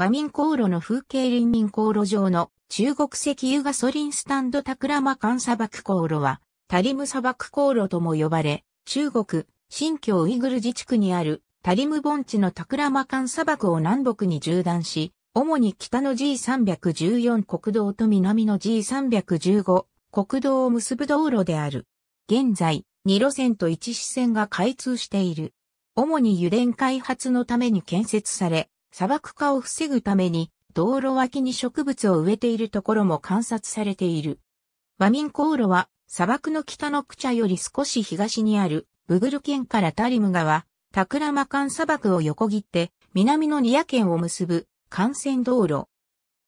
和民航路の風景林民航路上の中国石油ガソリンスタンド桜間間砂漠航路は、タリム砂漠航路とも呼ばれ、中国、新疆ウイグル自治区にあるタリム盆地のマカ間砂漠を南北に縦断し、主に北の G314 国道と南の G315 国道を結ぶ道路である。現在、2路線と1支線が開通している。主に油田開発のために建設され、砂漠化を防ぐために、道路脇に植物を植えているところも観察されている。和民航路は、砂漠の北のクチャより少し東にある、ブグル県からタリム川、タクラマカン砂漠を横切って、南のニア県を結ぶ、幹線道路。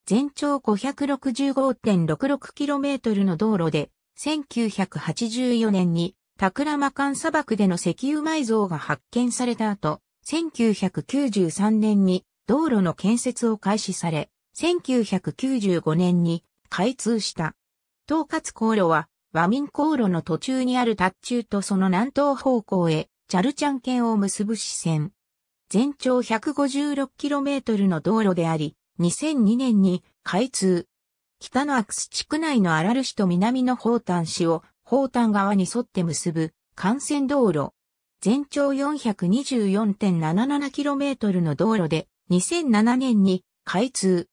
全長 565.66km の道路で、1984年にタクラマカン砂漠での石油埋蔵が発見された後、1993年に道路の建設を開始され、1995年に開通した。統括航路は、和民航路の途中にある達中とその南東方向へ、チャルチャン県を結ぶ支線。全長 156km の道路であり、2002年に開通。北のアクス地区内のアラル市と南の宝丹市を宝丹側に沿って結ぶ幹線道路。全長 424.77km の道路で2007年に開通。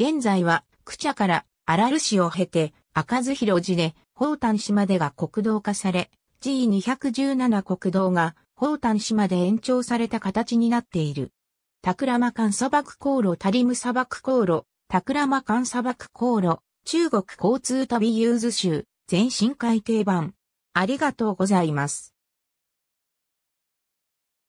現在は、クチャから荒ル市を経て、赤津広寺で、宝丹市までが国道化され、G217 国道が、宝丹市まで延長された形になっている。タクラマ間砂漠航路タリム砂漠航路、タクラマ間砂漠航路、中国交通旅ユーズ州、全新海底版。ありがとうございます。